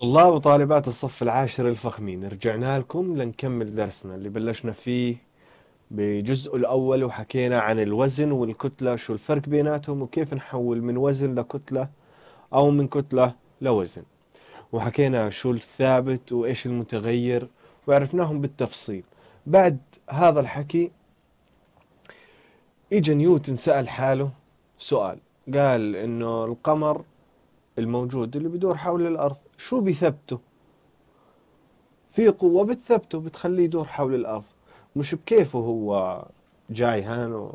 طلاب وطالبات الصف العاشر الفخمين رجعنا لكم لنكمل درسنا اللي بلشنا فيه بجزء الأول وحكينا عن الوزن والكتلة شو الفرق بيناتهم وكيف نحول من وزن لكتلة أو من كتلة لوزن وحكينا شو الثابت وإيش المتغير وعرفناهم بالتفصيل بعد هذا الحكي إجا نيوتن سأل حاله سؤال قال انه القمر الموجود اللي بيدور حول الارض شو بيثبته في قوة بتثبته بتخليه يدور حول الارض مش بكيفه هو جاي هان و...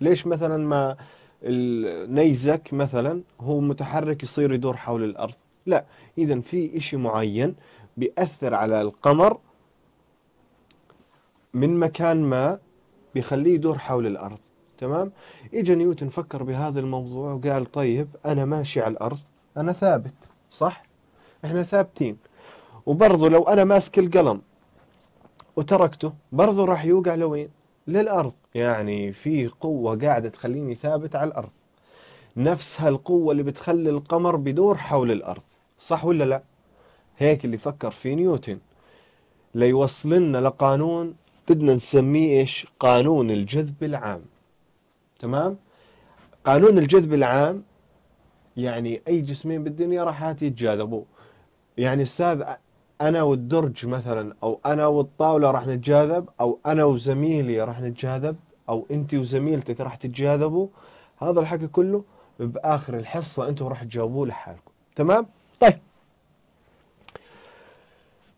ليش مثلا ما النيزك مثلا هو متحرك يصير يدور حول الارض لا اذا في اشي معين بيأثر على القمر من مكان ما بيخليه يدور حول الارض تمام اجى نيوتن فكر بهذا الموضوع وقال طيب انا ماشي على الارض انا ثابت صح احنا ثابتين وبرضه لو انا ماسك القلم وتركته برضه راح يوقع لوين للارض يعني في قوه قاعده تخليني ثابت على الارض نفسها القوه اللي بتخلي القمر بدور حول الارض صح ولا لا هيك اللي فكر فيه نيوتن ليوصلنا لقانون بدنا نسميه ايش قانون الجذب العام تمام قانون الجذب العام يعني أي جسمين بالدنيا راح يتجاذبوا يعني أستاذ أنا والدرج مثلا أو أنا والطاولة راح نتجاذب أو أنا وزميلي راح نتجاذب أو أنت وزميلتك راح تتجاذبوا هذا الحكي كله بآخر الحصة أنتم راح تجاوبوه لحالكم تمام طيب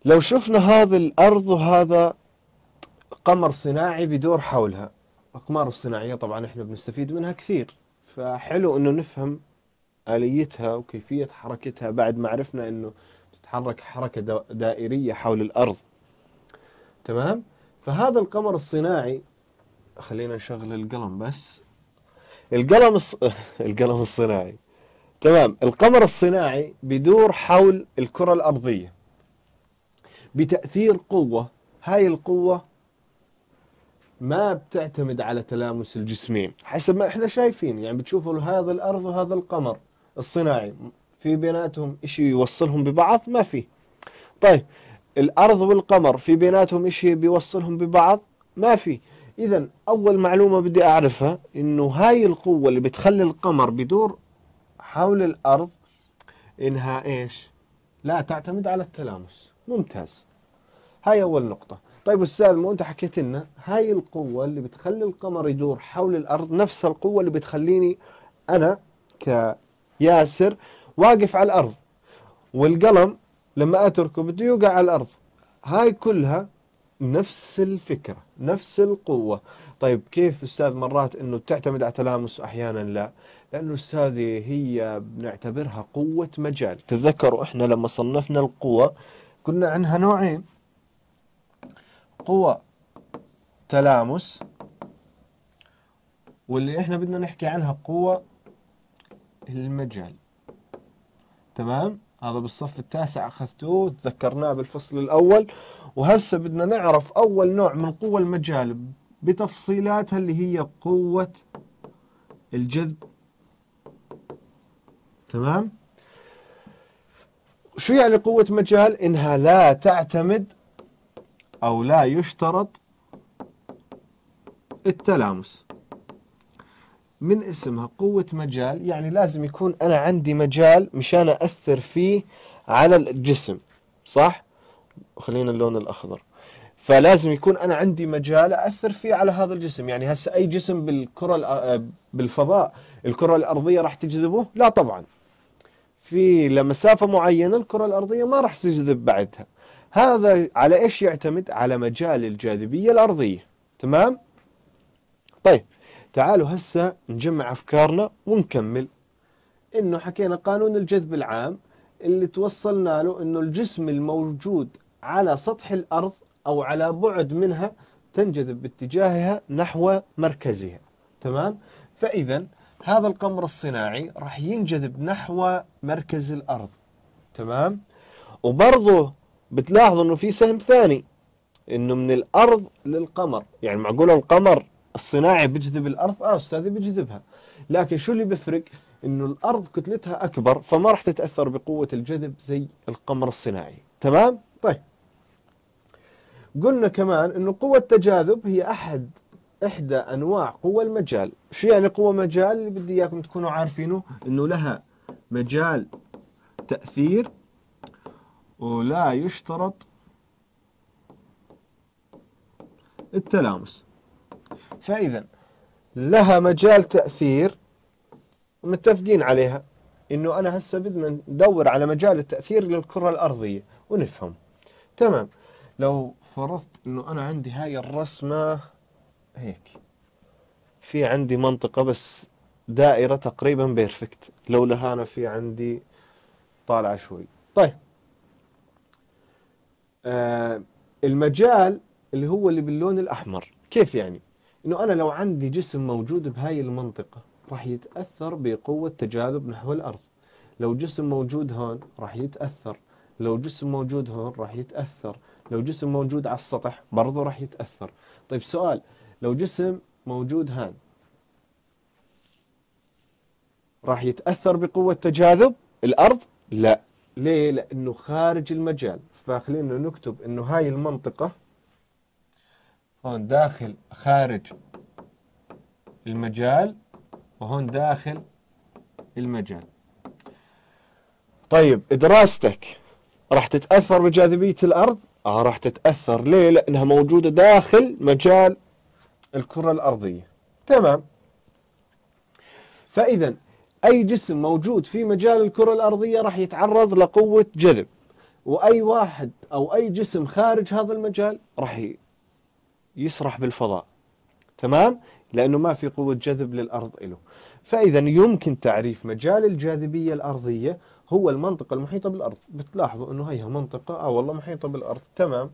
لو شفنا هذه الأرض وهذا قمر صناعي بدور حولها الأقمار الصناعية طبعا احنا بنستفيد منها كثير فحلو انه نفهم آليتها وكيفية حركتها بعد ما عرفنا انه تتحرك حركة دائرية حول الأرض تمام فهذا القمر الصناعي خلينا نشغل القلم بس القلم الص... القلم الصناعي تمام القمر الصناعي بيدور حول الكرة الأرضية بتأثير قوة هاي القوة ما بتعتمد على تلامس الجسمين حسب ما احنا شايفين يعني بتشوفوا هذا الارض وهذا القمر الصناعي في بيناتهم شيء يوصلهم ببعض ما في طيب الارض والقمر في بيناتهم شيء بيوصلهم ببعض ما في اذا اول معلومه بدي اعرفها انه هاي القوه اللي بتخلي القمر بدور حول الارض انها ايش لا تعتمد على التلامس ممتاز هاي اول نقطه طيب استاذ ما انت حكيت لنا هاي القوه اللي بتخلي القمر يدور حول الارض نفس القوه اللي بتخليني انا كياسر واقف على الارض والقلم لما اتركه بده يوقع على الارض هاي كلها نفس الفكره نفس القوه طيب كيف استاذ مرات انه بتعتمد على تلامس احيانا لا لانه استاذي هي بنعتبرها قوه مجال تتذكروا احنا لما صنفنا القوى قلنا عنها نوعين قوى تلامس واللي احنا بدنا نحكي عنها قوة المجال تمام هذا بالصف التاسع اخذتوه تذكرناه بالفصل الاول وهسه بدنا نعرف اول نوع من قوى المجال بتفصيلاتها اللي هي قوة الجذب تمام شو يعني قوة مجال انها لا تعتمد أو لا يشترط التلامس من اسمها قوة مجال يعني لازم يكون أنا عندي مجال مشان أثر فيه على الجسم صح؟ خلينا اللون الأخضر فلازم يكون أنا عندي مجال أثر فيه على هذا الجسم يعني هسه أي جسم بالكرة بالفضاء الكرة الأرضية راح تجذبه؟ لا طبعا في لمسافة معينة الكرة الأرضية ما راح تجذب بعدها هذا على ايش يعتمد على مجال الجاذبية الأرضية تمام طيب تعالوا هسه نجمع أفكارنا ونكمل إنه حكينا قانون الجذب العام اللي توصلنا له إنه الجسم الموجود على سطح الأرض أو على بعد منها تنجذب باتجاهها نحو مركزها تمام فإذا هذا القمر الصناعي راح ينجذب نحو مركز الأرض تمام وبرضه بتلاحظ انه في سهم ثاني انه من الارض للقمر يعني معقوله القمر الصناعي بيجذب الارض اه استاذي بيجذبها لكن شو اللي بيفرق انه الارض كتلتها اكبر فما راح تتاثر بقوه الجذب زي القمر الصناعي تمام طيب قلنا كمان انه قوه التجاذب هي احد احدى انواع قوى المجال شو يعني قوى مجال اللي بدي اياكم تكونوا عارفينه انه لها مجال تاثير ولا يشترط التلامس فإذا لها مجال تأثير متفقين عليها انه انا هسه بدنا ندور على مجال التاثير للكره الارضيه ونفهم تمام لو فرضت انه انا عندي هاي الرسمه هيك في عندي منطقه بس دائره تقريبا بيرفكت لو لهانا في عندي طالعه شوي طيب آه، المجال اللي هو اللي باللون الأحمر كيف يعني؟ أنه أنا لو عندي جسم موجود بهاي المنطقة راح يتأثر بقوة تجاذب نحو الأرض لو جسم موجود هون راح يتأثر لو جسم موجود هون راح يتأثر لو جسم موجود على السطح برضه راح يتأثر طيب سؤال لو جسم موجود هان راح يتأثر بقوة تجاذب الأرض؟ لا ليه؟ لأنه خارج المجال فخلينا نكتب انه هاي المنطقة هون داخل خارج المجال وهون داخل المجال طيب دراستك راح تتأثر بجاذبية الأرض؟ آه راح تتأثر ليه؟ لأنها موجودة داخل مجال الكرة الأرضية تمام فإذا أي جسم موجود في مجال الكرة الأرضية راح يتعرض لقوة جذب واي واحد او اي جسم خارج هذا المجال راح يسرح بالفضاء تمام لانه ما في قوه جذب للارض له فاذا يمكن تعريف مجال الجاذبيه الارضيه هو المنطقه المحيطه بالارض بتلاحظوا انه هيها منطقه اه والله محيطه بالارض تمام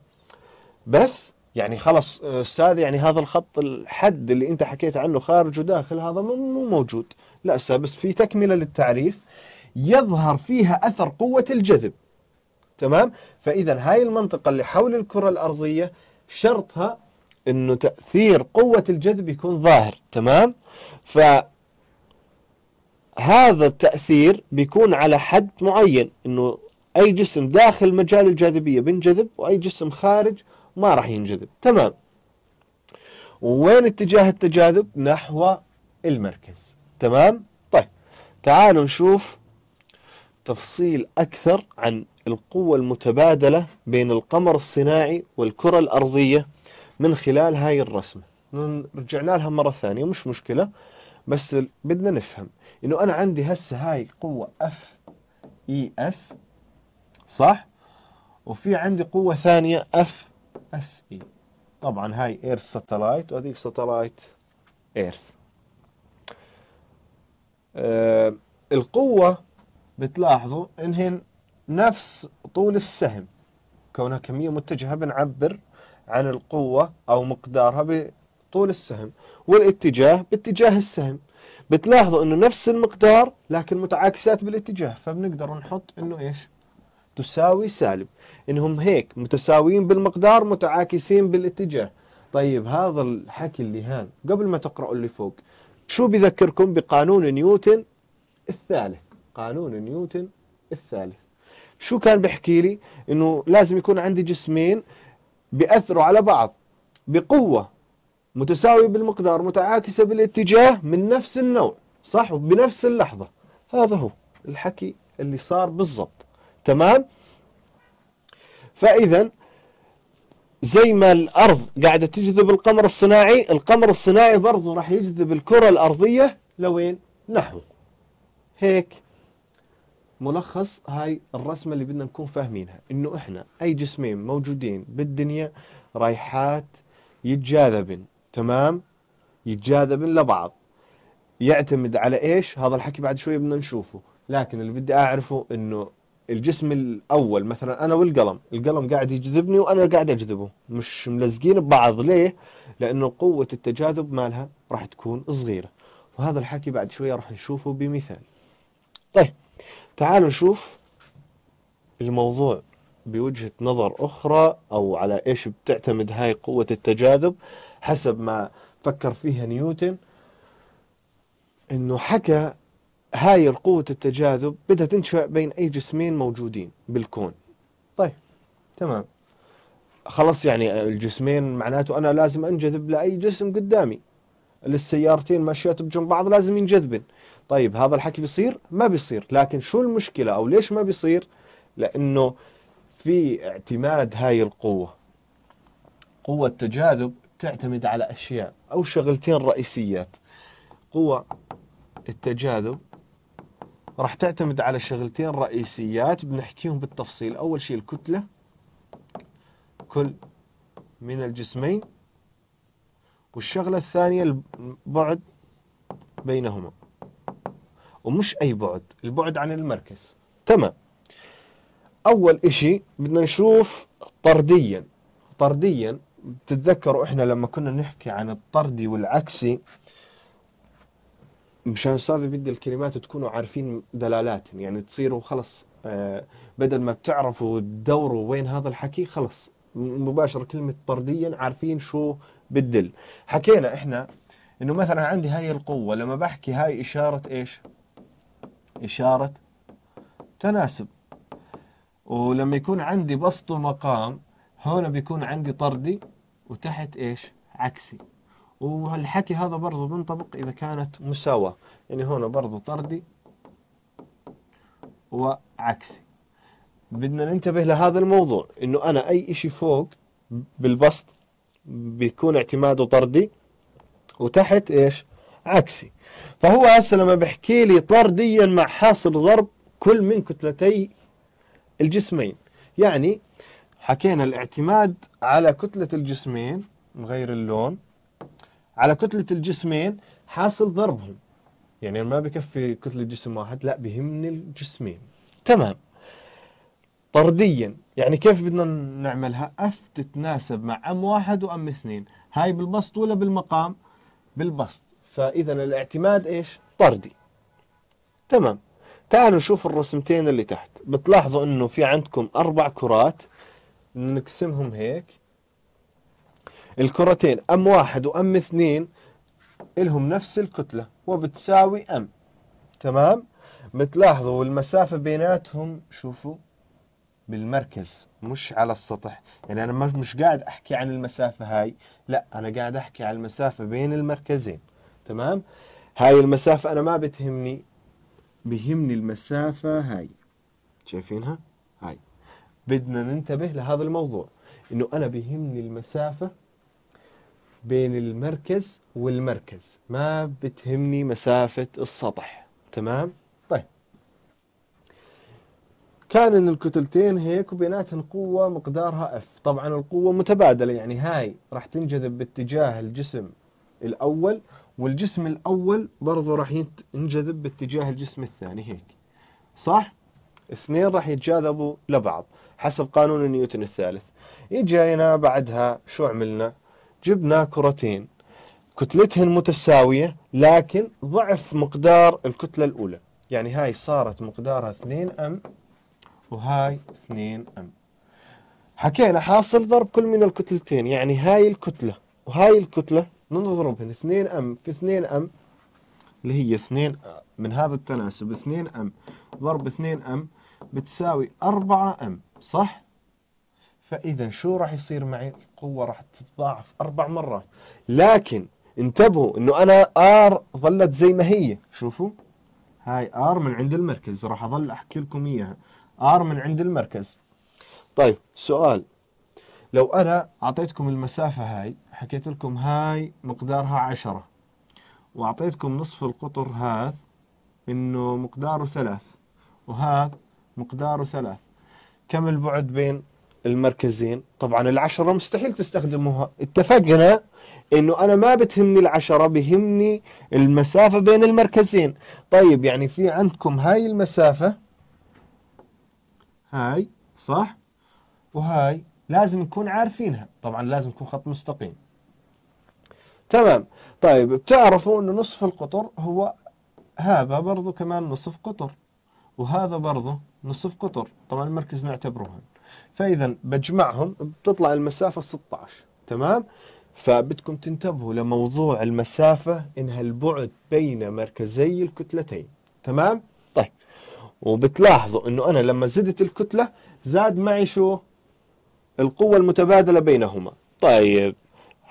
بس يعني خلص استاذ يعني هذا الخط الحد اللي انت حكيت عنه خارج وداخل هذا مو موجود لا بس في تكمله للتعريف يظهر فيها اثر قوه الجذب تمام فإذا هاي المنطقة اللي حول الكرة الأرضية شرطها أنه تأثير قوة الجذب يكون ظاهر تمام ف هذا التأثير بيكون على حد معين أنه أي جسم داخل مجال الجاذبية بنجذب وأي جسم خارج ما راح ينجذب تمام وين اتجاه التجاذب نحو المركز تمام طيب تعالوا نشوف تفصيل أكثر عن القوة المتبادلة بين القمر الصناعي والكرة الأرضية من خلال هاي الرسمة رجعنا لها مرة ثانية مش مشكلة بس بدنا نفهم انه انا عندي هسه هاي قوة اف اي اس صح وفي عندي قوة ثانية اف اس اي طبعا هاي ايرث ساتلايت وهذيك ساتلايت ايرث آه، القوة بتلاحظوا انهن نفس طول السهم كونها كمية متجهة بنعبر عن القوة أو مقدارها بطول السهم والاتجاه باتجاه السهم بتلاحظوا انه نفس المقدار لكن متعاكسات بالاتجاه فبنقدر نحط انه ايش تساوي سالب انهم هيك متساويين بالمقدار متعاكسين بالاتجاه طيب هذا الحكي اللي هان قبل ما تقرأوا اللي فوق شو بذكركم بقانون نيوتن الثالث قانون نيوتن الثالث شو كان بيحكي لي انه لازم يكون عندي جسمين بيأثروا على بعض بقوة متساوية بالمقدار متعاكسة بالاتجاه من نفس النوع صح وبنفس اللحظة هذا هو الحكي اللي صار بالضبط تمام فإذا زي ما الأرض قاعدة تجذب القمر الصناعي القمر الصناعي برضه راح يجذب الكرة الأرضية لوين نحو هيك ملخص هاي الرسمة اللي بدنا نكون فاهمينها انه احنا اي جسمين موجودين بالدنيا رايحات يتجاذبن تمام يتجاذبن لبعض يعتمد على ايش هذا الحكي بعد شوي بدنا نشوفه لكن اللي بدي اعرفه انه الجسم الاول مثلا انا والقلم القلم قاعد يجذبني وانا قاعد اجذبه مش ملزقين ببعض ليه لانه قوه التجاذب مالها راح تكون صغيره وهذا الحكي بعد شويه راح نشوفه بمثال طيب تعالوا نشوف الموضوع بوجهة نظر أخرى أو على إيش بتعتمد هاي قوة التجاذب حسب ما فكر فيها نيوتن إنه حكى هاي قوة التجاذب بدها تنشأ بين أي جسمين موجودين بالكون طيب تمام خلص يعني الجسمين معناته أنا لازم أنجذب لأي جسم قدامي السيارتين ماشيات بجنب بعض لازم ينجذبن طيب هذا الحكي بيصير ما بيصير لكن شو المشكلة أو ليش ما بيصير لأنه في اعتماد هاي القوة قوة التجاذب تعتمد على أشياء أو شغلتين رئيسيات قوة التجاذب راح تعتمد على شغلتين رئيسيات بنحكيهم بالتفصيل أول شيء الكتلة كل من الجسمين والشغلة الثانية البعد بينهما ومش أي بعد البعد عن المركز تمام أول إشي بدنا نشوف طرديا طرديا بتتذكروا إحنا لما كنا نحكي عن الطردي والعكسي مشان استاذ بدي الكلمات تكونوا عارفين دلالاتهم يعني تصيروا خلص آه، بدل ما بتعرفوا تدوروا وين هذا الحكي خلص مباشرة كلمة طرديا عارفين شو بتدل حكينا احنا انه مثلا عندي هاي القوة لما بحكي هاي اشارة ايش إشارة تناسب ولما يكون عندي بسط ومقام هون بيكون عندي طردي وتحت إيش عكسي وهالحكي هذا برضو بنطبق إذا كانت مساواة يعني هون برضو طردي وعكسي بدنا ننتبه لهذا الموضوع إنه أنا أي إشي فوق بالبسط بيكون اعتماده طردي وتحت إيش عكسي فهو هسه لما بحكي لي طرديا مع حاصل ضرب كل من كتلتي الجسمين يعني حكينا الاعتماد على كتلة الجسمين نغير اللون على كتلة الجسمين حاصل ضربهم يعني ما بكفي كتلة جسم واحد لا بهمني الجسمين تمام طرديا يعني كيف بدنا نعملها اف تتناسب مع ام واحد وام اثنين هاي بالبسط ولا بالمقام بالبسط فإذا الاعتماد إيش طردي تمام تعالوا نشوف الرسمتين اللي تحت بتلاحظوا انه في عندكم اربع كرات نقسمهم هيك الكرتين ام واحد وام اثنين الهم نفس الكتلة وبتساوي ام تمام بتلاحظوا المسافة بيناتهم شوفوا بالمركز مش على السطح يعني انا مش قاعد احكي عن المسافة هاي لا انا قاعد احكي عن المسافة بين المركزين تمام هاي المسافة أنا ما بتهمني بهمني المسافة هاي شايفينها هاي بدنا ننتبه لهذا الموضوع إنه أنا بهمني المسافة بين المركز والمركز ما بتهمني مسافة السطح تمام طيب كان الكتلتين هيك وبيناتهم قوة مقدارها اف طبعا القوة متبادلة يعني هاي راح تنجذب باتجاه الجسم الأول والجسم الأول برضه راح ينجذب باتجاه الجسم الثاني هيك صح؟ اثنين راح يتجاذبوا لبعض حسب قانون نيوتن الثالث اجينا بعدها شو عملنا؟ جبنا كرتين كتلتهن متساوية لكن ضعف مقدار الكتلة الأولى يعني هاي صارت مقدارها 2 أم وهاي 2 أم حكينا حاصل ضرب كل من الكتلتين يعني هاي الكتلة وهاي الكتلة نضربهن 2 ام في 2 ام اللي هي 2 من هذا التناسب 2 ام ضرب 2 ام بتساوي 4 ام صح؟ فاذا شو راح يصير معي؟ القوه راح تتضاعف اربع مرات لكن انتبهوا انه انا ار ظلت زي ما هي شوفوا هاي ار من عند المركز راح اظل احكي لكم اياها ار من عند المركز طيب سؤال لو انا اعطيتكم المسافه هاي حكيت لكم هاي مقدارها عشرة وأعطيتكم نصف القطر هذا إنه مقداره ثلاث وهذا مقداره ثلاث كم البعد بين المركزين طبعا العشرة مستحيل تستخدموها اتفقنا انه انا ما بتهمني العشرة بهمني المسافة بين المركزين طيب يعني في عندكم هاي المسافة هاي صح وهاي لازم نكون عارفينها طبعا لازم يكون خط مستقيم تمام طيب بتعرفوا أنه نصف القطر هو هذا برضه كمان نصف قطر وهذا برضه نصف قطر طبعا المركز نعتبرهم فإذا بجمعهم بتطلع المسافة 16 تمام فبدكم تنتبهوا لموضوع المسافة إنها البعد بين مركزي الكتلتين تمام طيب وبتلاحظوا إنه أنا لما زدت الكتلة زاد معي شو القوة المتبادلة بينهما طيب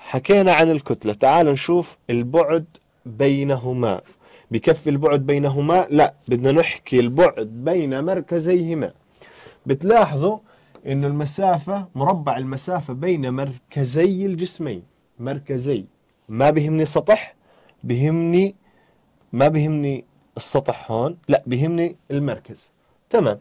حكينا عن الكتلة تعال نشوف البعد بينهما بكفي البعد بينهما لا بدنا نحكي البعد بين مركزيهما بتلاحظوا أن المسافة مربع المسافة بين مركزي الجسمين مركزي ما بهمني سطح بهمني ما بهمني السطح هون لا بهمني المركز تمام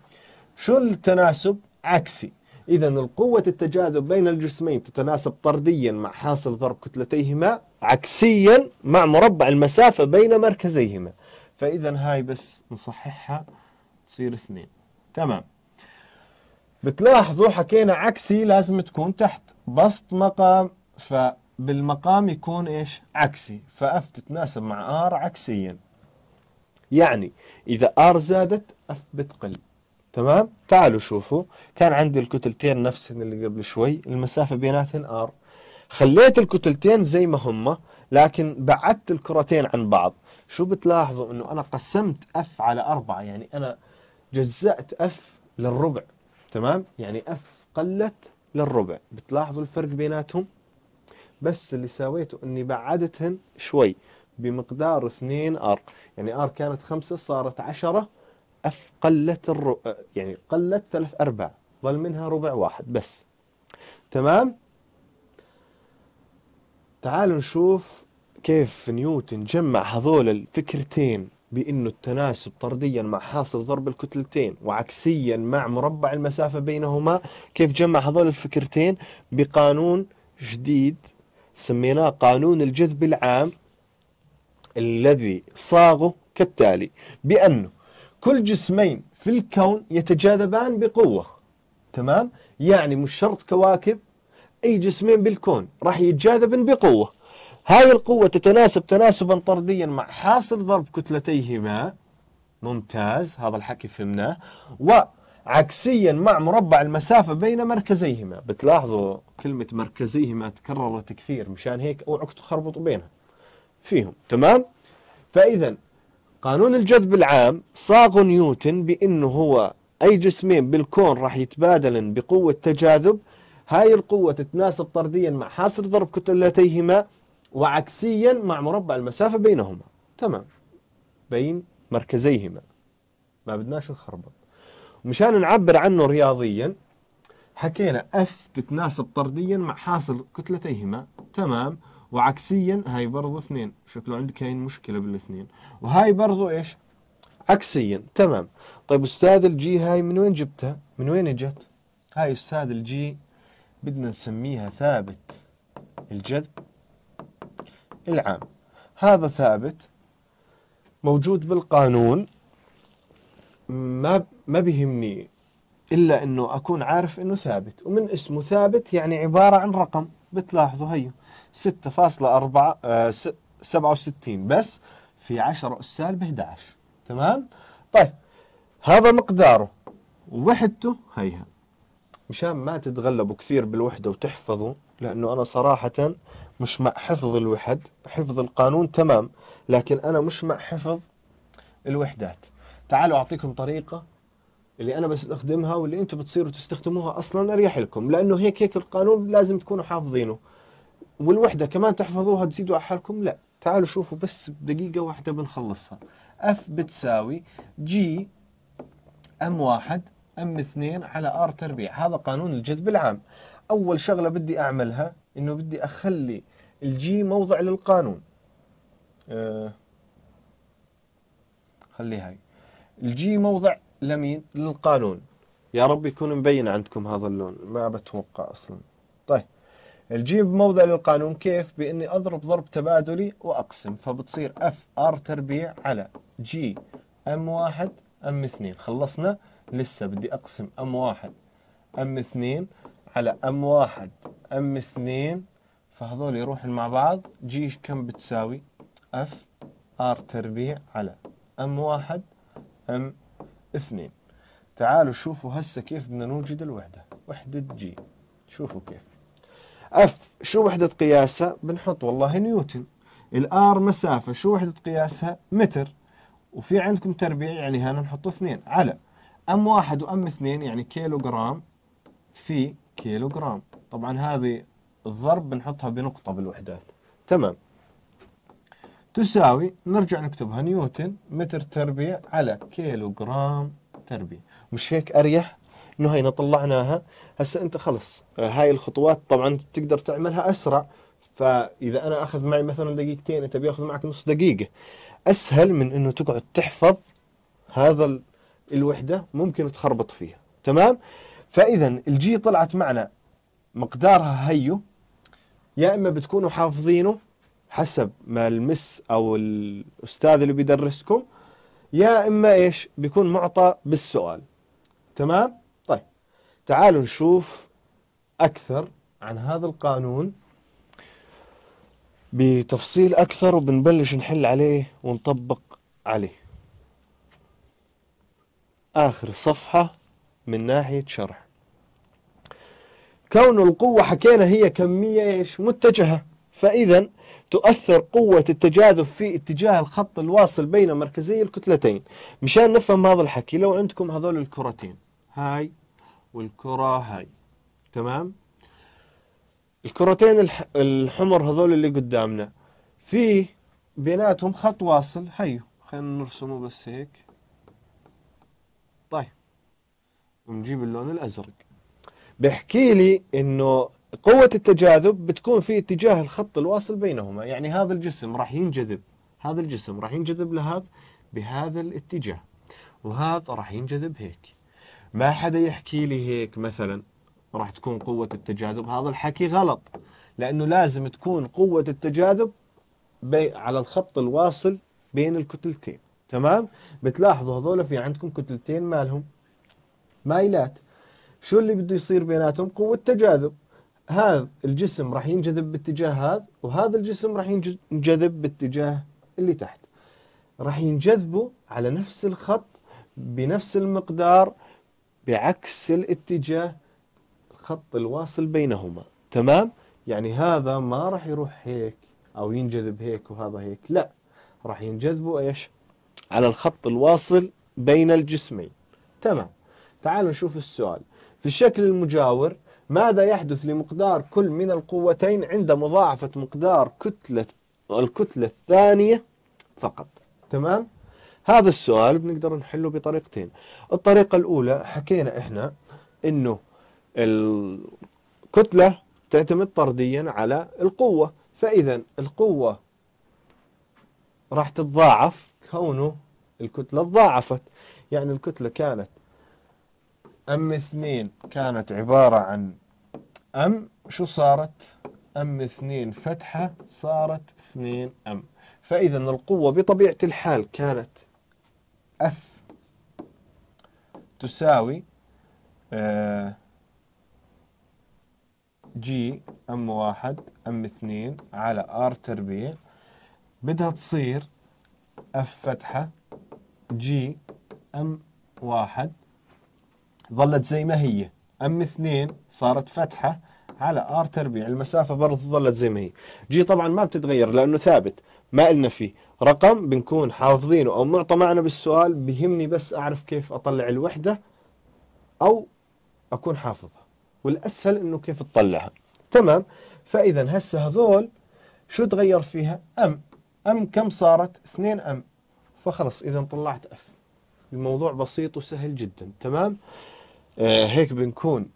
شو التناسب عكسي إذا القوة التجاذب بين الجسمين تتناسب طرديا مع حاصل ضرب كتلتيهما عكسيا مع مربع المسافة بين مركزيهما فإذا هاي بس نصححها تصير اثنين تمام بتلاحظوا حكينا عكسي لازم تكون تحت بسط مقام فبالمقام يكون ايش عكسي فاف تتناسب مع ار عكسيا يعني اذا ار زادت اف بتقل تمام تعالوا شوفوا كان عندي الكتلتين نفسهم اللي قبل شوي المسافة بيناتهن ار خليت الكتلتين زي ما هما لكن بعدت الكرتين عن بعض شو بتلاحظوا انه انا قسمت اف على أربعة يعني انا جزأت اف للربع تمام يعني اف قلت للربع بتلاحظوا الفرق بيناتهم بس اللي سويته اني بعدتهن شوي بمقدار 2 ار يعني ار كانت 5 صارت 10 أف قلت الر... يعني قلت ثلاث أرباع ظل منها ربع واحد بس تمام تعالوا نشوف كيف نيوتن جمع هذول الفكرتين بأنه التناسب طرديا مع حاصل ضرب الكتلتين وعكسيا مع مربع المسافة بينهما كيف جمع هذول الفكرتين بقانون جديد سميناه قانون الجذب العام الذي صاغه كالتالي بأنه كل جسمين في الكون يتجاذبان بقوة تمام يعني مش شرط كواكب أي جسمين بالكون راح يتجاذبن بقوة هاي القوة تتناسب تناسبا طرديا مع حاصل ضرب كتلتيهما ممتاز هذا الحكي فهمناه وعكسيا مع مربع المسافة بين مركزيهما بتلاحظوا كلمة مركزيهما تكررت كثير مشان هيك اوعك تخربطوا بينها فيهم تمام فإذا قانون الجذب العام صاغ نيوتن بأنه هو أي جسمين بالكون راح يتبادلن بقوة تجاذب هاي القوة تتناسب طرديا مع حاصل ضرب كتلتيهما وعكسيا مع مربع المسافة بينهما تمام بين مركزيهما ما بدناش نخربط مشان نعبر عنه رياضيا حكينا اف تتناسب طرديا مع حاصل كتلتيهما تمام وعكسيا هاي برضو اثنين شكله عندك هاي المشكلة بالاثنين وهاي برضو ايش عكسيا تمام طيب أستاذ الجي هاي من وين جبتها من وين اجت هاي أستاذ الجي بدنا نسميها ثابت الجذب العام هذا ثابت موجود بالقانون ما ما بيهمني الا انه اكون عارف انه ثابت ومن اسمه ثابت يعني عباره عن رقم بتلاحظوا هيو 6.4 67 آه، بس في 10 أس سالب 11 تمام طيب هذا مقداره وحدته هيها مشان ما تتغلبوا كثير بالوحدة وتحفظوا لأنه أنا صراحة مش مع حفظ الوحد حفظ القانون تمام لكن أنا مش مع حفظ الوحدات تعالوا أعطيكم طريقة اللي أنا بستخدمها واللي أنتم بتصيروا تستخدموها أصلا أريح لكم لأنه هيك هيك القانون لازم تكونوا حافظينه والوحدة كمان تحفظوها تزيدوا على حالكم لا تعالوا شوفوا بس بدقيقة واحدة بنخلصها اف بتساوي جي ام واحد ام اثنين على ار تربيع هذا قانون الجذب العام اول شغلة بدي اعملها انه بدي اخلي الجي موضع للقانون آه، خلي هاي الجي موضع لمين للقانون يا رب يكون مبين عندكم هذا اللون ما بتوقع اصلا الجيب موضع للقانون كيف باني اضرب ضرب تبادلي واقسم فبتصير اف ار تربيع على جي ام واحد ام اثنين خلصنا لسه بدي اقسم ام واحد ام اثنين على ام واحد ام اثنين فهذول يروحن مع بعض جي كم بتساوي اف ار تربيع على ام واحد ام اثنين تعالوا شوفوا هسه كيف بدنا نوجد الوحدة وحدة جي شوفوا كيف اف شو وحده قياسها بنحط والله نيوتن الار مسافه شو وحده قياسها متر وفي عندكم تربيع يعني هنا نحط اثنين على ام واحد وام اثنين يعني كيلو جرام في كيلو جرام طبعا هذه الضرب بنحطها بنقطه بالوحدات تمام تساوي نرجع نكتبها نيوتن متر تربيع على كيلو جرام تربيع مش هيك اريح انه هينا طلعناها هسه انت خلص آه، هاي الخطوات طبعا تقدر تعملها اسرع فاذا انا اخذ معي مثلا دقيقتين انت بياخذ معك نص دقيقه اسهل من انه تقعد تحفظ هذا الوحده ممكن تخربط فيها تمام فاذا الجي طلعت معنا مقدارها هيو يا اما بتكونوا حافظينه حسب ما المس او الاستاذ اللي بيدرسكم يا اما ايش بيكون معطى بالسؤال تمام تعالوا نشوف أكثر عن هذا القانون بتفصيل أكثر وبنبلش نحل عليه ونطبق عليه آخر صفحة من ناحية شرح كون القوة حكينا هي كمية إيش متجهة فإذا تؤثر قوة التجاذب في اتجاه الخط الواصل بين مركزي الكتلتين مشان نفهم هذا الحكي لو عندكم هذول الكرتين هاي والكرة هاي تمام الكرتين الحمر هذول اللي قدامنا في بيناتهم خط واصل هيو خلينا نرسمه بس هيك طيب ونجيب اللون الازرق بحكي لي انه قوة التجاذب بتكون في اتجاه الخط الواصل بينهما يعني هذا الجسم راح ينجذب هذا الجسم راح ينجذب لهذا بهذا الاتجاه وهذا راح ينجذب هيك ما حدا يحكي لي هيك مثلا راح تكون قوة التجاذب هذا الحكي غلط لأنه لازم تكون قوة التجاذب على الخط الواصل بين الكتلتين تمام بتلاحظوا هذول في عندكم كتلتين مالهم مايلات شو اللي بده يصير بيناتهم قوة تجاذب هذا الجسم راح ينجذب باتجاه هذا وهذا الجسم راح ينجذب باتجاه اللي تحت راح ينجذبوا على نفس الخط بنفس المقدار بعكس الاتجاه الخط الواصل بينهما تمام يعني هذا ما راح يروح هيك او ينجذب هيك وهذا هيك لا راح ينجذبوا ايش على الخط الواصل بين الجسمين تمام تعالوا نشوف السؤال في الشكل المجاور ماذا يحدث لمقدار كل من القوتين عند مضاعفة مقدار كتلة الكتلة الثانية فقط تمام هذا السؤال بنقدر نحله بطريقتين الطريقة الأولى حكينا إحنا إنه الكتلة تعتمد طرديا على القوة فإذا القوة راح تتضاعف كونه الكتلة تضاعفت يعني الكتلة كانت أم اثنين كانت عبارة عن أم شو صارت أم اثنين فتحة صارت اثنين أم فإذا القوة بطبيعة الحال كانت اف تساوي جي آه، ام واحد ام اثنين على ار تربيع بدها تصير اف فتحة جي ام واحد ظلت زي ما هي ام اثنين صارت فتحة على ار تربيع المسافة برضه ظلت زي ما هي جي طبعا ما بتتغير لانه ثابت ما إلنا فيه رقم بنكون حافظينه أو معطى معنا بالسؤال بيهمني بس أعرف كيف أطلع الوحدة أو أكون حافظها والأسهل إنه كيف تطلعها تمام فإذا هسه هذول شو تغير فيها أم أم كم صارت 2 أم فخلص إذا طلعت أف الموضوع بسيط وسهل جدا تمام آه هيك بنكون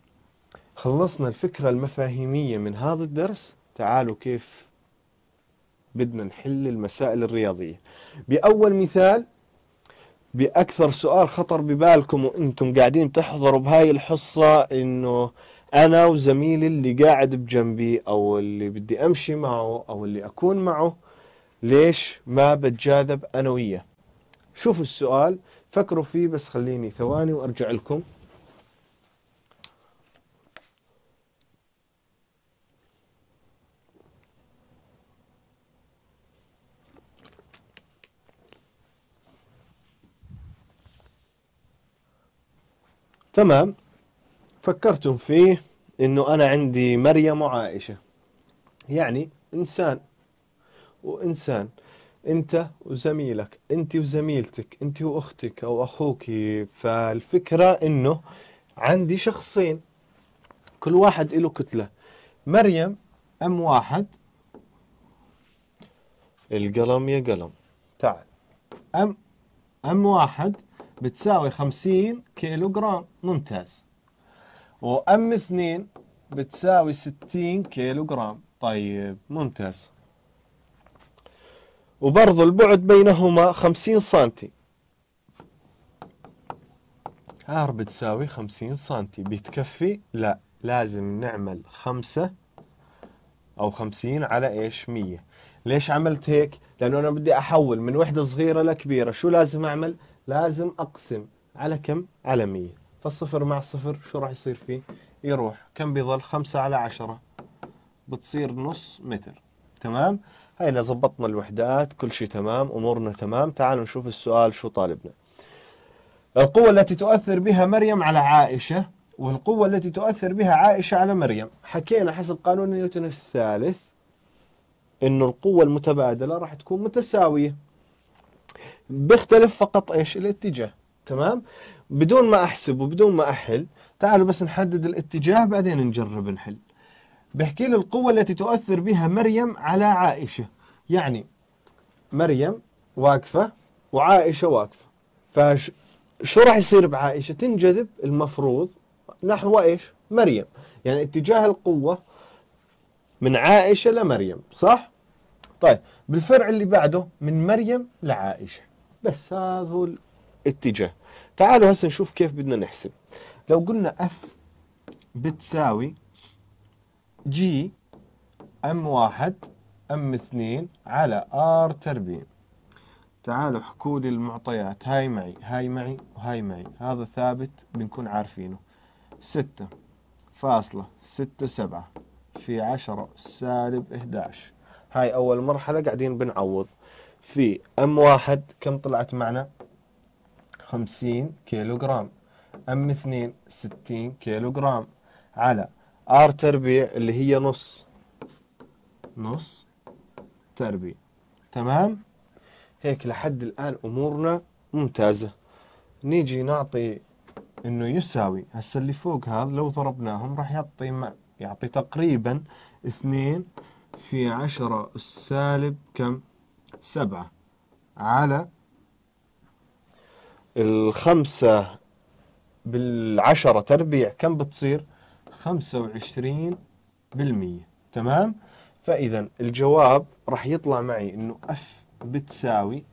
خلصنا الفكرة المفاهيمية من هذا الدرس تعالوا كيف بدنا نحل المسائل الرياضية بأول مثال بأكثر سؤال خطر ببالكم وأنتم قاعدين تحضروا بهاي الحصة إنه أنا وزميلي اللي قاعد بجنبي أو اللي بدي أمشي معه أو اللي أكون معه ليش ما بتجاذب أنا وياه شوفوا السؤال فكروا فيه بس خليني ثواني وأرجع لكم تمام فكرتم فيه انه انا عندي مريم وعائشه يعني انسان وانسان انت وزميلك انت وزميلتك انت واختك او اخوك فالفكره انه عندي شخصين كل واحد له كتله مريم ام واحد القلم يا قلم تعال ام ام واحد بتساوي 50 كيلو جرام ممتاز وأم 2 بتساوي 60 كيلو جرام طيب ممتاز وبرضو البعد بينهما 50 سنتي ار بتساوي 50 سنتي بتكفي لا لازم نعمل خمسة أو 50 على إيش 100 ليش عملت هيك لأنه أنا بدي أحول من وحدة صغيرة لكبيرة شو لازم أعمل لازم أقسم على كم؟ على 100 فالصفر مع الصفر شو راح يصير فيه؟ يروح كم بيظل 5 على 10 بتصير نص متر تمام؟ هينا زبطنا الوحدات كل شيء تمام أمورنا تمام تعالوا نشوف السؤال شو طالبنا القوة التي تؤثر بها مريم على عائشة والقوة التي تؤثر بها عائشة على مريم حكينا حسب قانون نيوتن الثالث أنه القوة المتبادلة راح تكون متساوية بيختلف فقط ايش الاتجاه تمام بدون ما احسب وبدون ما احل تعالوا بس نحدد الاتجاه بعدين نجرب نحل بحكي لي القوة التي تؤثر بها مريم على عائشة يعني مريم واقفة وعائشة واقفة فشو راح يصير بعائشة تنجذب المفروض نحو ايش مريم يعني اتجاه القوة من عائشة لمريم صح طيب بالفرع اللي بعده من مريم لعائشة بس هذا الاتجاه تعالوا هسه نشوف كيف بدنا نحسب لو قلنا اف بتساوي جي ام واحد ام اثنين على ار تربيع تعالوا احكوا لي المعطيات هاي معي هاي معي وهاي معي هذا ثابت بنكون عارفينه ستة فاصلة ستة سبعة في عشرة سالب 11 هاي أول مرحلة قاعدين بنعوض في أم واحد كم طلعت معنا خمسين كيلو جرام أم اثنين ستين كيلو جرام على ار تربيع اللي هي نص نص تربيع تمام هيك لحد الآن أمورنا ممتازة نيجي نعطي انه يساوي هسه اللي فوق هذا لو ضربناهم راح يعطي يعطي تقريبا اثنين في عشرة السالب كم سبعة على الخمسة بالعشرة تربيع كم بتصير خمسة وعشرين بالمية تمام فإذا الجواب راح يطلع معي إنه أف بتساوي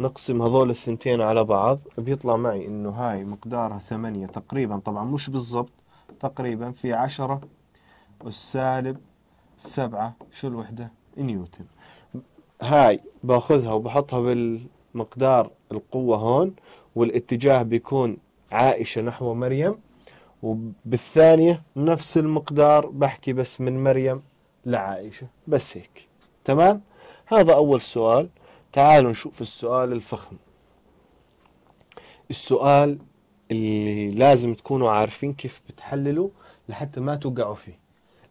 نقسم هذول الثنتين على بعض بيطلع معي إنه هاي مقدارها ثمانية تقريبا طبعا مش بالضبط تقريبا في عشرة والسالب سبعة شو الوحدة نيوتن هاي باخذها وبحطها بالمقدار القوة هون والاتجاه بيكون عائشة نحو مريم وبالثانية نفس المقدار بحكي بس من مريم لعائشة بس هيك تمام هذا أول سؤال تعالوا نشوف السؤال الفخم السؤال اللي لازم تكونوا عارفين كيف بتحللوا لحتى ما توقعوا فيه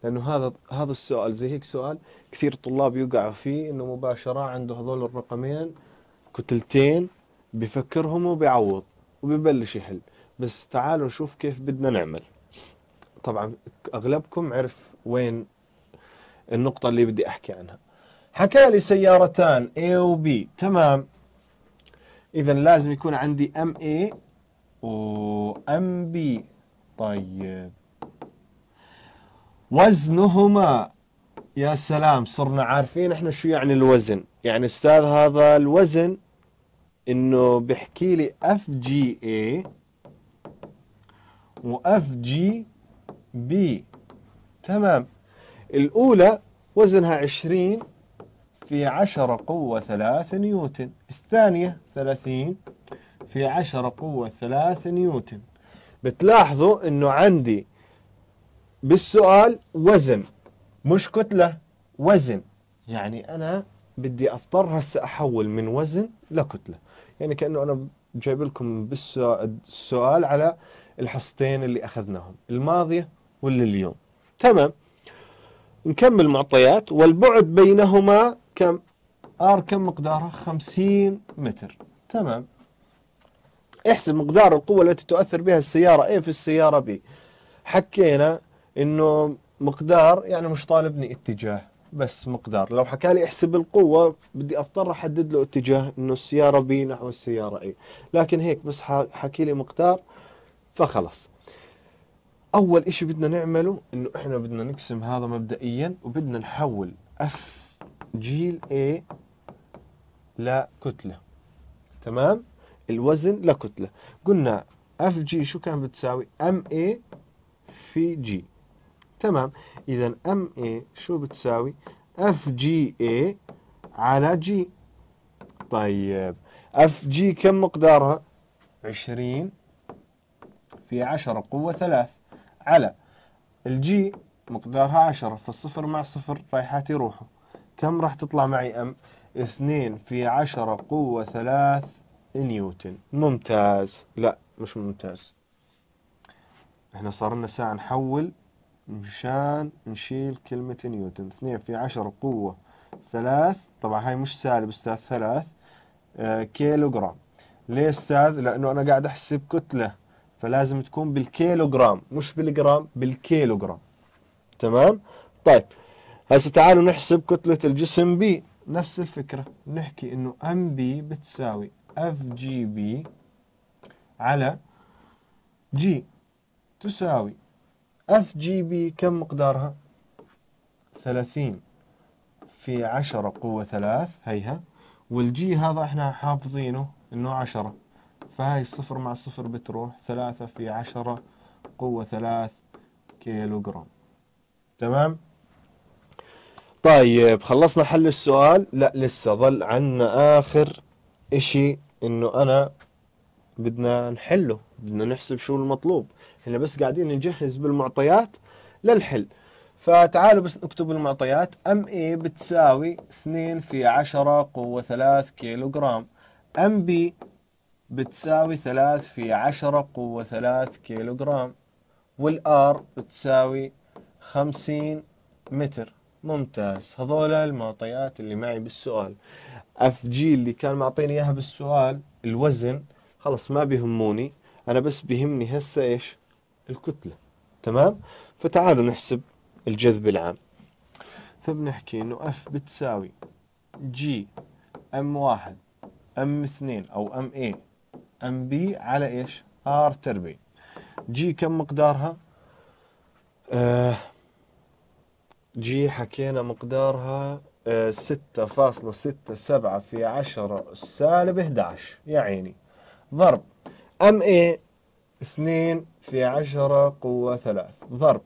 لانه هذا هذا السؤال زي هيك سؤال كثير طلاب يقعوا فيه انه مباشره عنده هذول الرقمين كتلتين بفكرهم وبيعوض وبيبلش يحل بس تعالوا نشوف كيف بدنا نعمل طبعا اغلبكم عرف وين النقطه اللي بدي احكي عنها حكى لي سيارتان A و B تمام اذا لازم يكون عندي ام A و ام B طيب وزنهما يا سلام صرنا عارفين احنا شو يعني الوزن يعني استاذ هذا الوزن انه بحكي لي اف جي اي واف جي بي تمام الاولى وزنها 20 في 10 قوة 3 نيوتن الثانية 30 في 10 قوة 3 نيوتن بتلاحظوا انه عندي بالسؤال وزن مش كتلة وزن يعني أنا بدي أضطر هسه أحول من وزن لكتلة يعني كأنه أنا جايب لكم بالسؤال على الحصتين اللي أخذناهم الماضية واللي اليوم تمام نكمل معطيات والبعد بينهما كم ار كم مقداره 50 متر تمام احسب مقدار القوة التي تؤثر بها السيارة A في السيارة B حكينا انه مقدار يعني مش طالبني اتجاه بس مقدار لو حكى لي احسب القوة بدي اضطر احدد له اتجاه انه السيارة بي نحو السيارة اي لكن هيك بس حكي لي مقدار فخلص اول اشي بدنا نعمله انه احنا بدنا نقسم هذا مبدئيا وبدنا نحول اف جيل اي لكتلة تمام الوزن لكتلة قلنا اف جي شو كان بتساوي ام اي في جي تمام إذا ام اي شو بتساوي اف جي اي على جي طيب اف جي كم مقدارها 20 في 10 قوة 3 على الجي مقدارها 10 فالصفر مع صفر رايحات يروحوا كم راح تطلع معي ام 2 في 10 قوة 3 نيوتن ممتاز لا مش ممتاز احنا صار لنا ساعة نحول مشان نشيل كلمة نيوتن اثنين في عشر قوة ثلاث طبعا هاي مش سالب أستاذ ثلاث آه كيلو جرام ليه أستاذ؟ لأنه أنا قاعد أحسب كتلة فلازم تكون بالكيلو جرام مش بالجرام بالكيلو جرام تمام؟ طيب هسه تعالوا نحسب كتلة الجسم بي نفس الفكرة نحكي إنه ام بي بتساوي اف جي بي على جي تساوي اف جي بي كم مقدارها ثلاثين في عشرة قوة ثلاث هيها والجي هذا احنا حافظينه انه عشرة فهاي الصفر مع الصفر بتروح ثلاثة في عشرة قوة ثلاث كيلو جرام تمام طيب خلصنا حل السؤال لا لسه ظل عنا اخر اشي انه انا بدنا نحله بدنا نحسب شو المطلوب احنا بس قاعدين نجهز بالمعطيات للحل فتعالوا بس نكتب المعطيات ام اي بتساوي 2 في 10 قوة 3 كيلوغرام ام بي بتساوي 3 في 10 قوة 3 كيلوغرام والار بتساوي 50 متر ممتاز هذول المعطيات اللي معي بالسؤال اف جي اللي كان معطيني اياها بالسؤال الوزن خلص ما بيهموني انا بس بيهمني هسه ايش الكتله تمام فتعالوا نحسب الجذب العام فبنحكي انه اف بتساوي جي ام واحد ام اثنين او ام اي ام بي على ايش ار تربيع جي كم مقدارها آه جي حكينا مقدارها آه، ستة فاصلة ستة سبعة في عشرة سالب 11 يا عيني ضرب ام اي 2 في 10 قوة 3 ضرب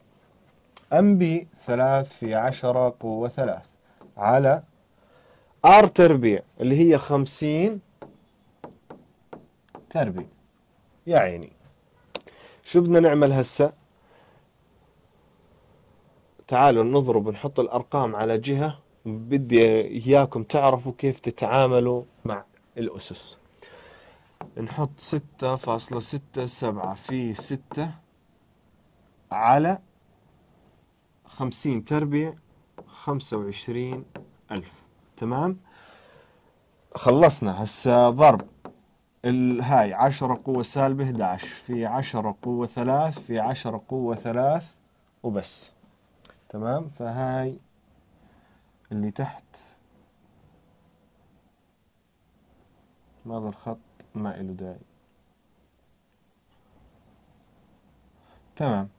ام بي 3 في 10 قوة 3 على ار تربيع اللي هي 50 تربيع يا عيني شو بدنا نعمل هسه تعالوا نضرب نحط الارقام على جهة بدي اياكم تعرفوا كيف تتعاملوا مع الاسس نحط ستة فاصلة ستة سبعة في ستة على خمسين تربيع خمسة وعشرين ألف تمام خلصنا هسا ضرب هاي عشرة قوة سالبة 11 في عشرة قوة ثلاث في عشرة قوة ثلاث وبس تمام فهاي اللي تحت ماذا الخط ما إله داعي تمام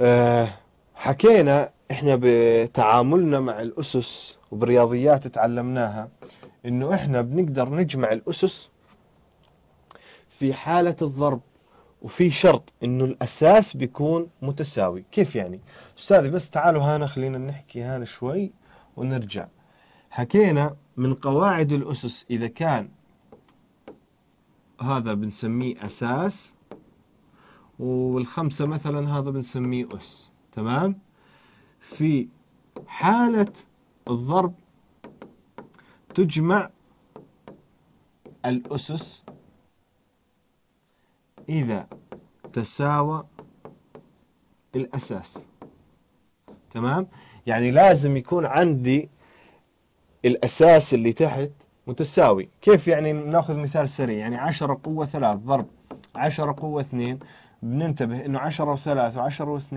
آه، حكينا احنا بتعاملنا مع الاسس وبالرياضيات تعلمناها انه احنا بنقدر نجمع الاسس في حالة الضرب وفي شرط انه الاساس بيكون متساوي كيف يعني استاذي بس تعالوا هنا خلينا نحكي هنا شوي ونرجع حكينا من قواعد الأسس إذا كان هذا بنسميه أساس والخمسة مثلا هذا بنسميه أس تمام في حالة الضرب تجمع الأسس إذا تساوى الأساس تمام يعني لازم يكون عندي الاساس اللي تحت متساوي كيف يعني ناخذ مثال سريع يعني 10 قوه 3 ضرب 10 قوه 2 بننتبه انه 10 و3 و10 و2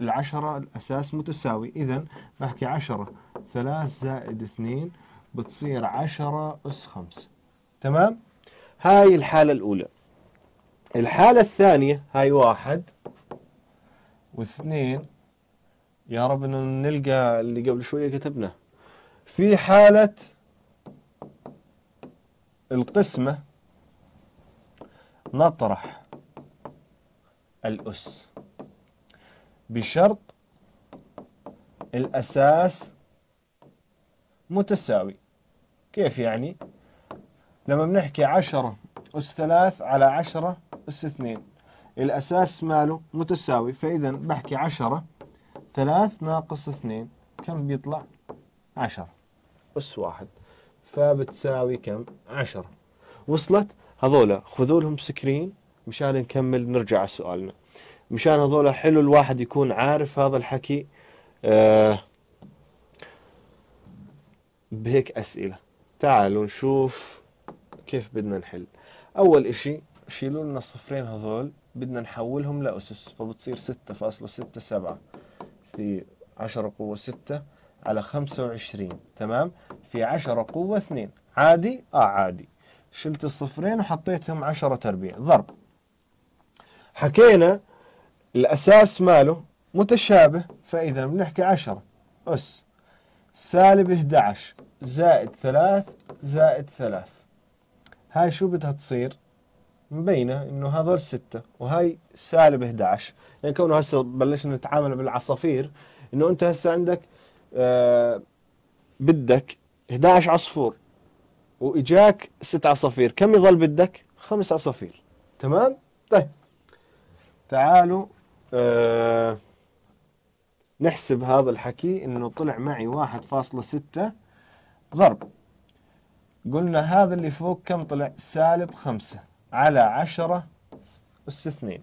العشرة الأساس متساوي إذا بحكي 10 3 زائد 2 بتصير 10 أس 5 تمام هاي الحالة الأولى الحالة الثانية هاي واحد واثنين يا رب انه نلقى اللي قبل شوية كتبناه في حالة القسمة نطرح الأس بشرط الأساس متساوي كيف يعني؟ لما بنحكي عشرة أس ثلاث على عشرة أس اثنين الأساس ماله متساوي فإذا بحكي عشرة ثلاث ناقص اثنين كم بيطلع؟ عشرة أس واحد فبتساوي كم؟ 10 وصلت؟ هذولا خذوا لهم سكرين مشان نكمل نرجع على سؤالنا مشان هذولا حلو الواحد يكون عارف هذا الحكي آه بهيك أسئلة تعالوا نشوف كيف بدنا نحل أول إشي شيلوا لنا الصفرين هذول بدنا نحولهم لأسس فبتصير 6.67 في 10 قوة 6 على 25 تمام في 10 قوة 2 عادي اه عادي شلت الصفرين وحطيتهم 10 تربيع ضرب حكينا الأساس ماله متشابه فإذا بنحكي 10 أس سالب 11 زائد 3 زائد 3 هاي شو بدها تصير مبينة إنه هذول 6 وهي سالب 11 يعني كونه هسه بلشنا نتعامل بالعصافير إنه أنت هسه عندك آه، بدك 11 عصفور واجاك ست عصافير كم يظل بدك خمس عصافير تمام طيب تعالوا آه، نحسب هذا الحكي انه طلع معي 1.6 ضرب قلنا هذا اللي فوق كم طلع سالب 5 على 10 أس 2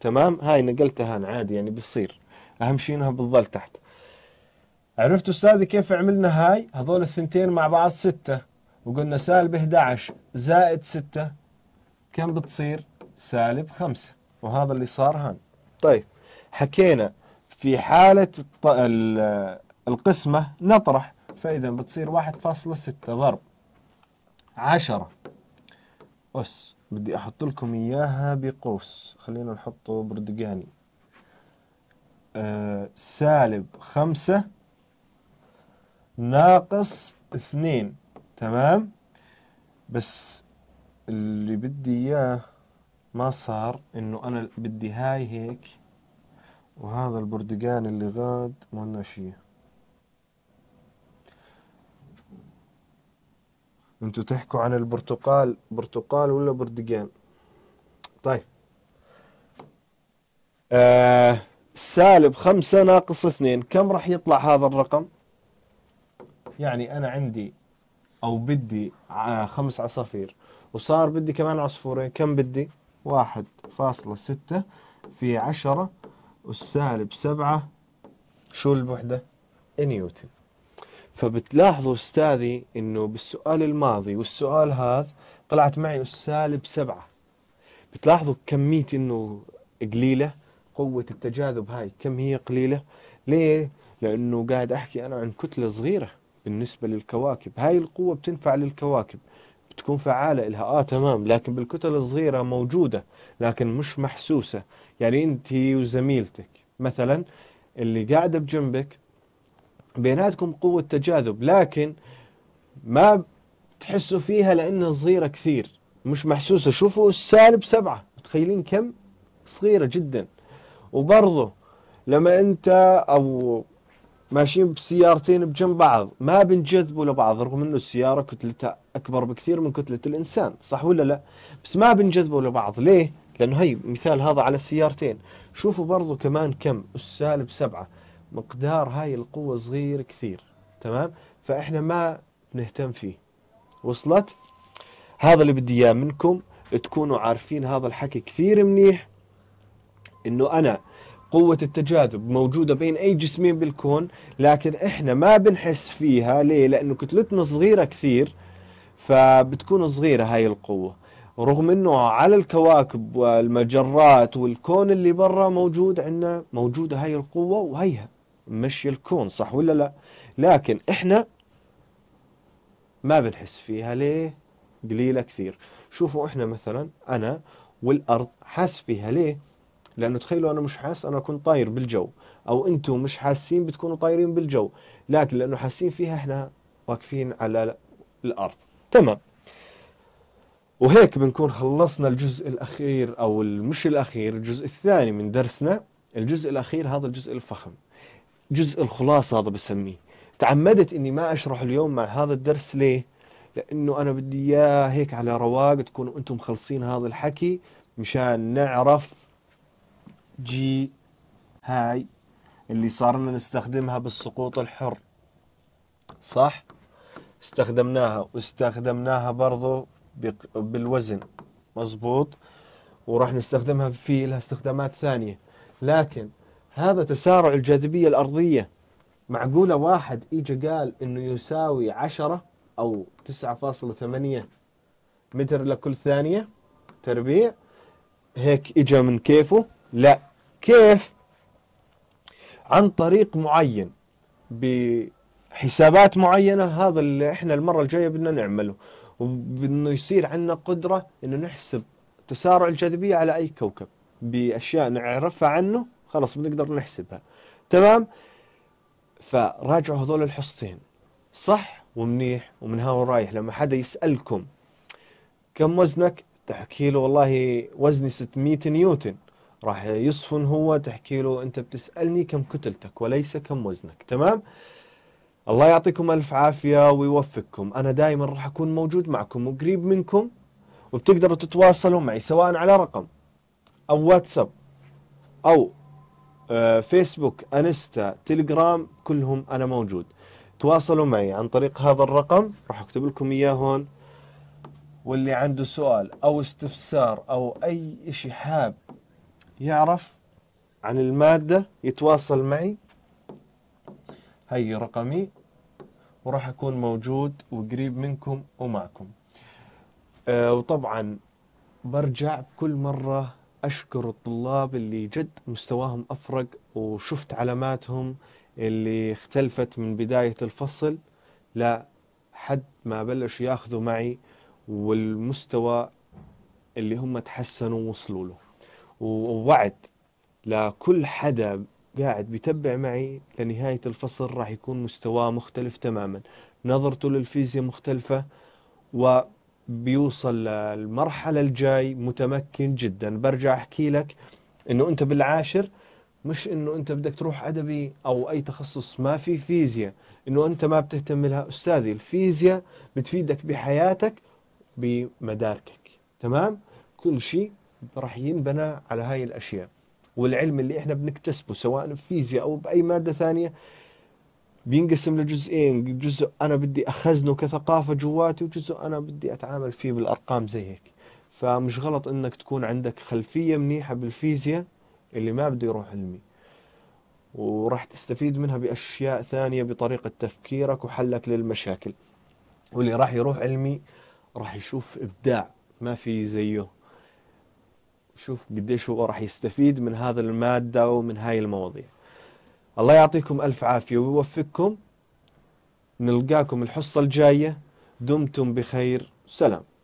تمام هاي نقلتها عادي يعني بتصير اهم شيء انها بتظل تحت عرفت أستاذي كيف عملنا هاي هذول الثنتين مع بعض ستة وقلنا سالب 11 زائد ستة كم بتصير سالب خمسة وهذا اللي صار هان طيب حكينا في حالة القسمة نطرح فإذا بتصير 1.6 ضرب 10 أس بدي أحط لكم إياها بقوس خلينا نحطه بردقاني أه سالب خمسة ناقص اثنين تمام بس اللي بدي اياه ما صار انه انا بدي هاي هيك وهذا البرتقال اللي غاد ما لنا شيء انتوا تحكوا عن البرتقال برتقال ولا برتقال طيب آه سالب خمسة ناقص اثنين كم راح يطلع هذا الرقم يعني انا عندي او بدي خمس عصافير وصار بدي كمان عصفورين كم بدي واحد فاصلة ستة في عشرة والسالب سبعة شو الوحدة نيوتن فبتلاحظوا أستاذي أنه بالسؤال الماضي والسؤال هذا طلعت معي السالب سبعة بتلاحظوا كمية أنه قليلة قوة التجاذب هاي كم هي قليلة ليه؟ لأنه قاعد أحكي أنا عن كتلة صغيرة بالنسبة للكواكب هاي القوة بتنفع للكواكب بتكون فعالة إلها آه تمام لكن بالكتل الصغيرة موجودة لكن مش محسوسة يعني أنت وزميلتك مثلا اللي قاعدة بجنبك بيناتكم قوة تجاذب لكن ما تحسوا فيها لأنها صغيرة كثير مش محسوسة شوفوا السالب سبعة متخيلين كم صغيرة جدا وبرضه لما أنت أو ماشيين بسيارتين بجنب بعض ما بنجذبوا لبعض رغم انه السياره كتلتها اكبر بكثير من كتله الانسان صح ولا لا بس ما بنجذبوا لبعض ليه لانه هي مثال هذا على السيارتين شوفوا برضو كمان كم السالب سبعة مقدار هاي القوه صغير كثير تمام فاحنا ما نهتم فيه وصلت هذا اللي بدي اياه منكم تكونوا عارفين هذا الحكي كثير منيح انه انا قوة التجاذب موجودة بين أي جسمين بالكون لكن إحنا ما بنحس فيها ليه؟ لأنه كتلتنا صغيرة كثير فبتكون صغيرة هاي القوة رغم أنه على الكواكب والمجرات والكون اللي برا موجود عندنا موجودة هاي القوة وهيها مش الكون صح ولا لا لكن إحنا ما بنحس فيها ليه؟ قليلة كثير شوفوا إحنا مثلا أنا والأرض حاس فيها ليه؟ لانه تخيلوا انا مش حاس انا اكون طاير بالجو او انتم مش حاسين بتكونوا طايرين بالجو لكن لانه حاسين فيها احنا واقفين على الارض تمام وهيك بنكون خلصنا الجزء الاخير او مش الاخير الجزء الثاني من درسنا الجزء الاخير هذا الجزء الفخم جزء الخلاصه هذا بسميه تعمدت اني ما اشرح اليوم مع هذا الدرس ليه لانه انا بدي اياه هيك على رواق تكونوا انتم مخلصين هذا الحكي مشان نعرف جي هاي اللي صارنا نستخدمها بالسقوط الحر صح استخدمناها واستخدمناها برضو بالوزن مظبوط وراح نستخدمها في لها استخدامات ثانية لكن هذا تسارع الجاذبية الأرضية معقولة واحد اجى قال إنه يساوي 10 أو 9.8 متر لكل ثانية تربيع هيك اجى من كيفه لا كيف عن طريق معين بحسابات معينة هذا اللي احنا المرة الجاية بدنا نعمله وبانه يصير عندنا قدرة انه نحسب تسارع الجاذبية على اي كوكب باشياء نعرفها عنه خلاص بنقدر نحسبها تمام فراجعوا هذول الحصتين صح ومنيح ومن ها ورايح لما حدا يسألكم كم وزنك تحكي له والله وزني 600 نيوتن راح يصفن هو تحكي له انت بتسالني كم كتلتك وليس كم وزنك تمام الله يعطيكم الف عافيه ويوفقكم انا دائما راح اكون موجود معكم وقريب منكم وبتقدروا تتواصلوا معي سواء على رقم او واتساب او آه، فيسبوك انستا تليجرام كلهم انا موجود تواصلوا معي عن طريق هذا الرقم راح اكتب لكم اياه هون واللي عنده سؤال او استفسار او اي شيء حاب يعرف عن المادة يتواصل معي هي رقمي وراح أكون موجود وقريب منكم ومعكم أه وطبعا برجع كل مرة أشكر الطلاب اللي جد مستواهم أفرق وشفت علاماتهم اللي اختلفت من بداية الفصل لحد ما بلش ياخذوا معي والمستوى اللي هم تحسنوا وصلوا له ووعد لكل حدا قاعد بيتبع معي لنهاية الفصل راح يكون مستواه مختلف تماما نظرته للفيزياء مختلفة وبيوصل للمرحلة الجاي متمكن جدا برجع أحكي لك أنه أنت بالعاشر مش أنه أنت بدك تروح أدبي أو أي تخصص ما في فيزياء أنه أنت ما بتهتم لها أستاذي الفيزياء بتفيدك بحياتك بمداركك تمام كل شيء راح ينبنى على هاي الاشياء والعلم اللي احنا بنكتسبه سواء بفيزياء او باي ماده ثانيه بينقسم لجزئين جزء انا بدي اخزنه كثقافه جواتي وجزء انا بدي اتعامل فيه بالارقام زي هيك فمش غلط انك تكون عندك خلفيه منيحه بالفيزياء اللي ما بده يروح علمي وراح تستفيد منها باشياء ثانيه بطريقه تفكيرك وحلك للمشاكل واللي راح يروح علمي راح يشوف ابداع ما في زيه شوف قديش هو راح يستفيد من هذا المادة ومن هاي المواضيع الله يعطيكم ألف عافية ويوفقكم نلقاكم الحصة الجاية دمتم بخير سلام